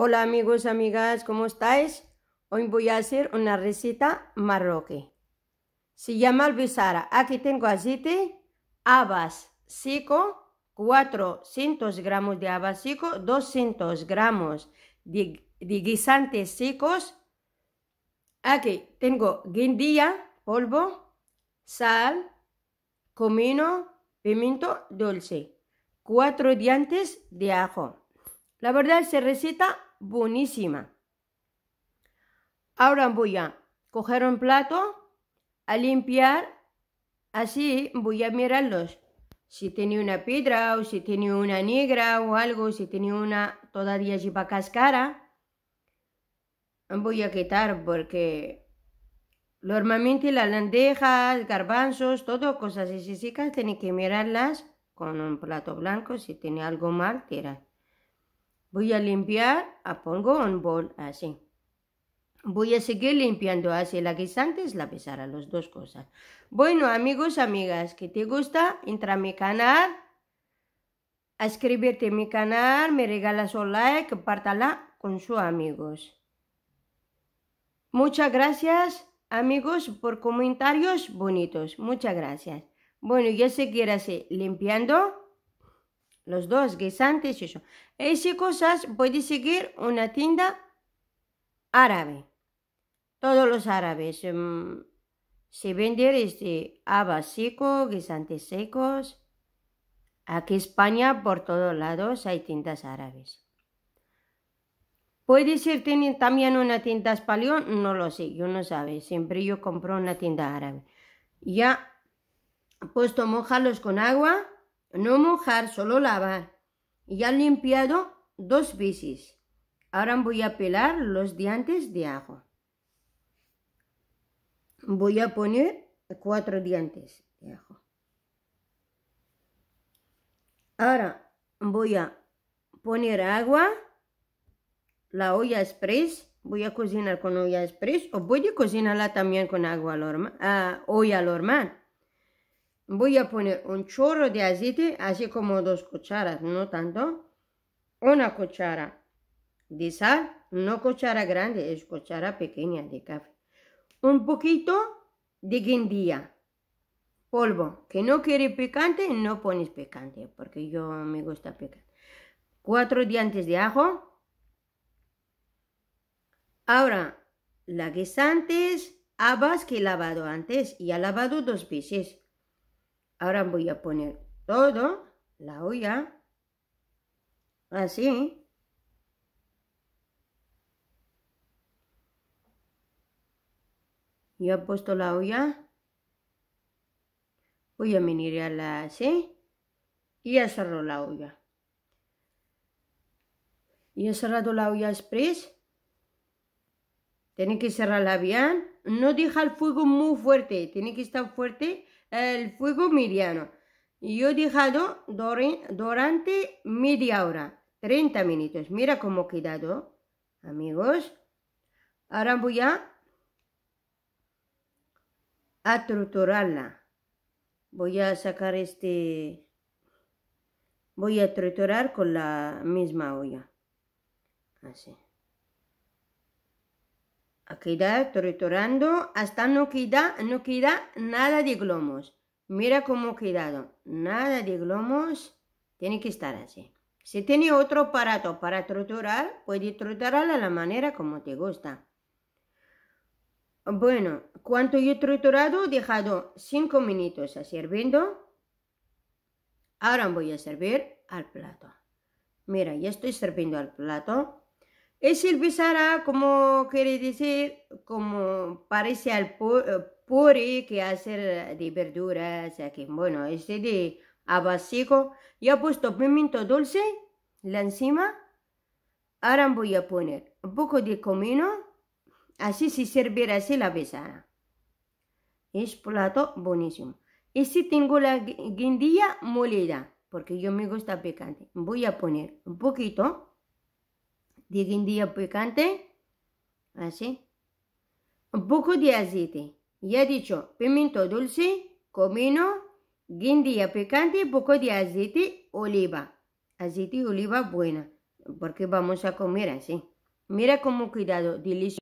Hola amigos, amigas, ¿cómo estáis? Hoy voy a hacer una receta marroquí. Se llama albizara. Aquí tengo aceite, habas seco, 400 gramos de habas seco, 200 gramos de, guisantes secos. Aquí tengo guindilla, polvo, sal, comino, pimiento dulce, 4 dientes de ajo. La verdad, se receta buenísima. Ahora voy a coger un plato, a limpiar, así voy a mirarlos. Si tiene una piedra o si tiene una negra o algo, si tiene una todavía lleva cáscara, voy a quitar porque normalmente las landejas, garbanzos, todo, cosas así secas, tiene que mirarlas con un plato blanco, si tiene algo mal, tira. Voy a limpiar, a pongo un bol así. Voy a seguir limpiando así la guisantes es la pesara, las dos cosas. Bueno, amigos, amigas, que te gusta, entra a mi canal, a escribirte a mi canal, me regalas un like, compártala con sus amigos. Muchas gracias, amigos, por comentarios bonitos. Muchas gracias. Bueno, ya seguir así, limpiando los dos, guisantes y eso. Esas cosas puede seguir una tienda árabe. Todos los árabes mm, se venden este, habas secos, guisantes secos. Aquí en España, por todos lados, hay tiendas árabes. Puede ser tienen también una tienda español, no lo sé, yo no sé, Siempre yo compro una tienda árabe. Ya, puesto mojalos con agua no mojar, solo lavar. Ya limpiado dos veces. Ahora voy a pelar los dientes de ajo. Voy a poner cuatro dientes de ajo. Ahora voy a poner agua, la olla express. Voy a cocinar con olla express o voy a cocinarla también con agua al ah, olla normal voy a poner un chorro de aceite, así como dos cucharas, no tanto, una cuchara de sal, no cuchara grande, es cuchara pequeña de café, un poquito de guindilla, polvo, que no quiere picante, no pones picante, porque yo me gusta picante, cuatro dientes de ajo, ahora la guisantes, habas que he lavado antes y ha lavado dos veces Ahora voy a poner todo, la olla, así. Ya he puesto la olla. Voy a menearla así. Y ya cerró la olla. Y he cerrado la olla express. Tiene que cerrarla bien. No deja el fuego muy fuerte. Tiene que estar fuerte el fuego mediano. Yo he dejado durante media hora, 30 minutos. Mira cómo ha quedado, amigos. Ahora voy a, a triturarla. Voy a sacar este... Voy a triturar con la misma olla. Así queda triturando hasta no queda, no queda nada de glomos. Mira cómo quedado, nada de glomos, tiene que estar así. Si tiene otro aparato para triturar, puede triturarla a la manera como te gusta. Bueno, cuanto yo he triturado, dejado 5 minutos a sirviendo. Ahora voy a servir al plato. Mira, ya estoy sirviendo al plato. Es el besara, como quiere decir, como parece al eh, puré que hace eh, de verduras, bueno, este de abasico. Ya he puesto pimiento dulce, la encima. Ahora voy a poner un poco de comino, así se servirá así la besara. Es plato buenísimo. Y si tengo la guindilla molida, porque yo me gusta picante, voy a poner un poquito de guindilla picante, pues así, un poco de aceite, ya dicho, pimiento dulce, comino, guindilla picante, un pues poco de aceite, oliva, aceite y oliva buena, porque vamos a comer así. Mira cómo cuidado, delicioso.